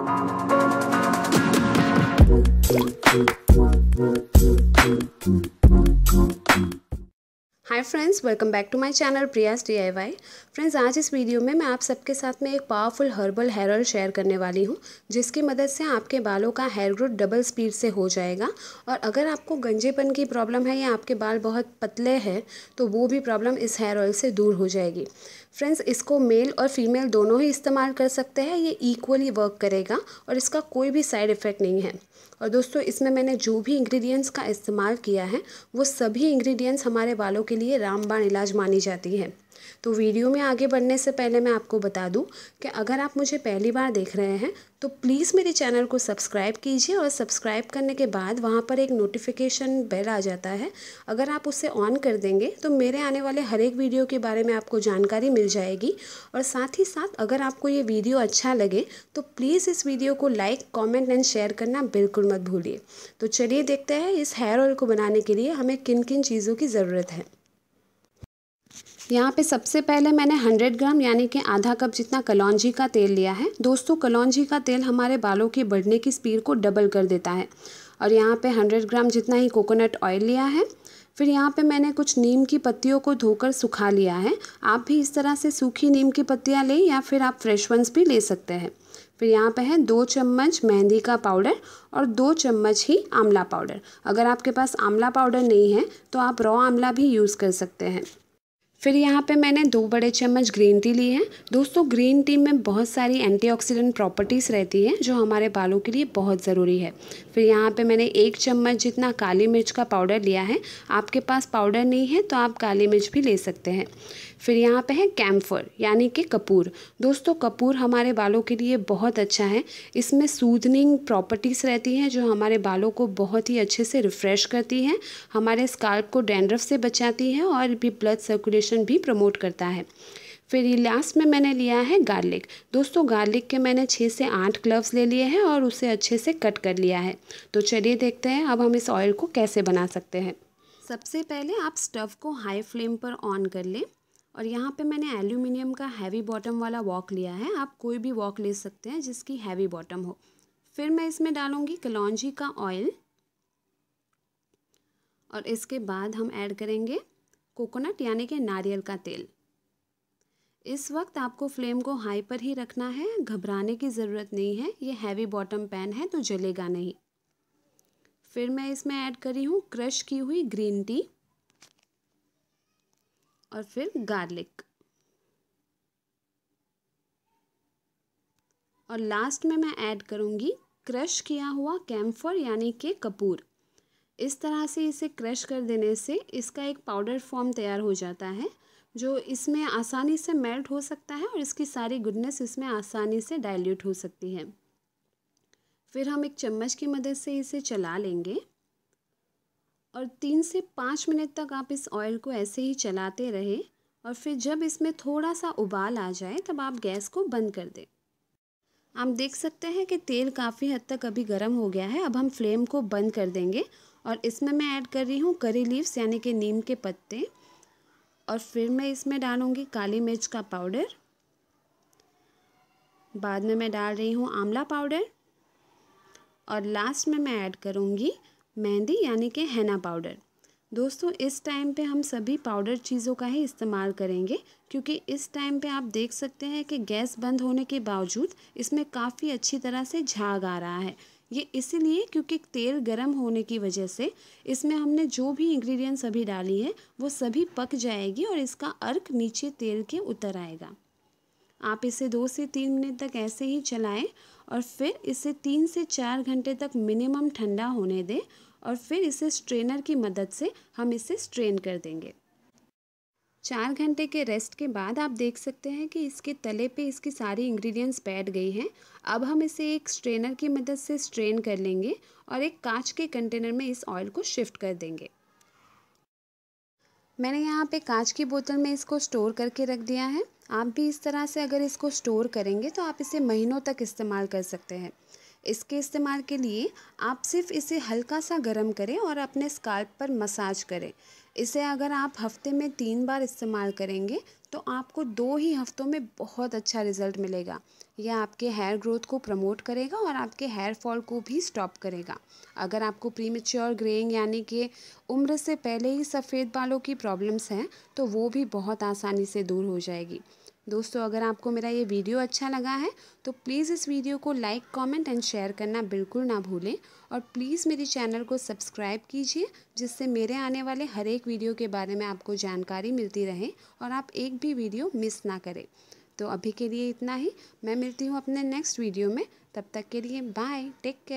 Thank you. Hi friends welcome back to my channel Priya's DIY friends आज इस video में मैं आप सबके साथ में एक powerful herbal hair oil share करने वाली हूँ जिसकी मदद से आपके बालों का हेयर ग्रोथ डबल स्पीड से हो जाएगा और अगर आपको गंजेपन की प्रॉब्लम है या आपके बाल बहुत पतले हैं तो वो भी प्रॉब्लम इस हेयर ऑयल से दूर हो जाएगी फ्रेंड्स इसको मेल और फीमेल दोनों ही इस्तेमाल कर सकते हैं ये इक्वली वर्क करेगा और इसका कोई भी साइड इफ़ेक्ट नहीं है और दोस्तों इसमें मैंने जो भी इंग्रेडिएंट्स का इस्तेमाल किया है वो सभी इंग्रेडिएंट्स हमारे बालों के लिए रामबाण इलाज मानी जाती है तो वीडियो में आगे बढ़ने से पहले मैं आपको बता दूं कि अगर आप मुझे पहली बार देख रहे हैं तो प्लीज़ मेरे चैनल को सब्सक्राइब कीजिए और सब्सक्राइब करने के बाद वहाँ पर एक नोटिफिकेशन बेल आ जाता है अगर आप उसे ऑन कर देंगे तो मेरे आने वाले हर एक वीडियो के बारे में आपको जानकारी मिल जाएगी और साथ ही साथ अगर आपको ये वीडियो अच्छा लगे तो प्लीज़ इस वीडियो को लाइक कॉमेंट एंड शेयर करना बिल्कुल मत भूलिए तो चलिए देखते हैं इस हेयर ऑयल को बनाने के लिए हमें किन किन चीज़ों की ज़रूरत है यहाँ पे सबसे पहले मैंने 100 ग्राम यानी कि आधा कप जितना कलौजी का तेल लिया है दोस्तों कलौजी का तेल हमारे बालों के बढ़ने की स्पीड को डबल कर देता है और यहाँ पे 100 ग्राम जितना ही कोकोनट ऑयल लिया है फिर यहाँ पे मैंने कुछ नीम की पत्तियों को धोकर सुखा लिया है आप भी इस तरह से सूखी नीम की पत्तियाँ लें या फिर आप फ्रेश वंस भी ले सकते हैं फिर यहाँ पे है दो चम्मच मेहंदी का पाउडर और दो चम्मच ही आंवला पाउडर अगर आपके पास आंवला पाउडर नहीं है तो आप रॉ आंवला भी यूज़ कर सकते हैं फिर यहाँ पे मैंने दो बड़े चम्मच ग्रीन टी ली है दोस्तों ग्रीन टी में बहुत सारी एंटीऑक्सीडेंट प्रॉपर्टीज़ रहती हैं जो हमारे बालों के लिए बहुत ज़रूरी है फिर यहाँ पे मैंने एक चम्मच जितना काली मिर्च का पाउडर लिया है आपके पास पाउडर नहीं है तो आप काली मिर्च भी ले सकते हैं फिर यहाँ पे है कैम्फर यानी कि कपूर दोस्तों कपूर हमारे बालों के लिए बहुत अच्छा है इसमें सूदनिंग प्रॉपर्टीज़ रहती हैं जो हमारे बालों को बहुत ही अच्छे से रिफ़्रेश करती हैं हमारे स्काल्प को डेंड्रफ से बचाती है और भी ब्लड सर्कुलेशन डाइजेशन भी प्रमोट करता है फिर ये लास्ट में मैंने लिया है गार्लिक दोस्तों गार्लिक के मैंने छः से आठ क्लव्स ले लिए हैं और उसे अच्छे से कट कर लिया है तो चलिए देखते हैं अब हम इस ऑयल को कैसे बना सकते हैं सबसे पहले आप स्टव को हाई फ्लेम पर ऑन कर लें और यहाँ पे मैंने एल्यूमिनियम का हैवी बॉटम वाला वॉक लिया है आप कोई भी वॉक ले सकते हैं जिसकी हैवी बॉटम हो फिर मैं इसमें डालूँगी कलौजी का ऑयल और इसके बाद हम ऐड करेंगे कोकोनट यानी कि नारियल का तेल इस वक्त आपको फ्लेम को हाई पर ही रखना है घबराने की ज़रूरत नहीं है ये हैवी बॉटम पैन है तो जलेगा नहीं फिर मैं इसमें ऐड करी हूँ क्रश की हुई ग्रीन टी और फिर गार्लिक और लास्ट में मैं ऐड करूँगी क्रश किया हुआ कैम्फर यानी के कपूर इस तरह से इसे क्रश कर देने से इसका एक पाउडर फॉर्म तैयार हो जाता है जो इसमें आसानी से मेल्ट हो सकता है और इसकी सारी गुडनेस इसमें आसानी से डाइल्यूट हो सकती है फिर हम एक चम्मच की मदद से इसे चला लेंगे और तीन से पाँच मिनट तक आप इस ऑयल को ऐसे ही चलाते रहे और फिर जब इसमें थोड़ा सा उबाल आ जाए तब आप गैस को बंद कर दें आप देख सकते हैं कि तेल काफ़ी हद तक अभी गर्म हो गया है अब हम फ्लेम को बंद कर देंगे और इसमें मैं ऐड कर रही हूँ करी लीव्स यानी कि नीम के पत्ते और फिर मैं इसमें डालूँगी काली मिर्च का पाउडर बाद में मैं डाल रही हूँ आंवला पाउडर और लास्ट में मैं ऐड करूँगी मेहंदी यानी कि हैना पाउडर दोस्तों इस टाइम पे हम सभी पाउडर चीज़ों का ही इस्तेमाल करेंगे क्योंकि इस टाइम पे आप देख सकते हैं कि गैस बंद होने के बावजूद इसमें काफ़ी अच्छी तरह से झाग आ रहा है ये इसीलिए क्योंकि तेल गर्म होने की वजह से इसमें हमने जो भी इंग्रेडिएंट्स अभी डाली है वो सभी पक जाएगी और इसका अर्क नीचे तेल के उतर आएगा आप इसे दो से तीन मिनट तक ऐसे ही चलाएं और फिर इसे तीन से चार घंटे तक मिनिमम ठंडा होने दें और फिर इसे स्ट्रेनर की मदद से हम इसे स्ट्रेन कर देंगे चार घंटे के रेस्ट के बाद आप देख सकते हैं कि इसके तले पे इसकी सारी इंग्रेडिएंट्स बैठ गई हैं अब हम इसे एक स्ट्रेनर की मदद से स्ट्रेन कर लेंगे और एक कांच के कंटेनर में इस ऑयल को शिफ्ट कर देंगे मैंने यहाँ पे कांच की बोतल में इसको स्टोर करके रख दिया है आप भी इस तरह से अगर इसको स्टोर करेंगे तो आप इसे महीनों तक इस्तेमाल कर सकते हैं इसके इस्तेमाल के लिए आप सिर्फ इसे हल्का सा गर्म करें और अपने स्काल्प पर मसाज करें इसे अगर आप हफ्ते में तीन बार इस्तेमाल करेंगे तो आपको दो ही हफ्तों में बहुत अच्छा रिजल्ट मिलेगा यह आपके हेयर ग्रोथ को प्रमोट करेगा और आपके हेयर फॉल को भी स्टॉप करेगा अगर आपको प्रीमेच्योर ग्रेइंग यानी कि उम्र से पहले ही सफ़ेद बालों की प्रॉब्लम्स हैं तो वो भी बहुत आसानी से दूर हो जाएगी दोस्तों अगर आपको मेरा ये वीडियो अच्छा लगा है तो प्लीज़ इस वीडियो को लाइक कमेंट एंड शेयर करना बिल्कुल ना भूलें और प्लीज़ मेरे चैनल को सब्सक्राइब कीजिए जिससे मेरे आने वाले हर एक वीडियो के बारे में आपको जानकारी मिलती रहे और आप एक भी वीडियो मिस ना करें तो अभी के लिए इतना ही मैं मिलती हूँ अपने नेक्स्ट वीडियो में तब तक के लिए बाय टेक केयर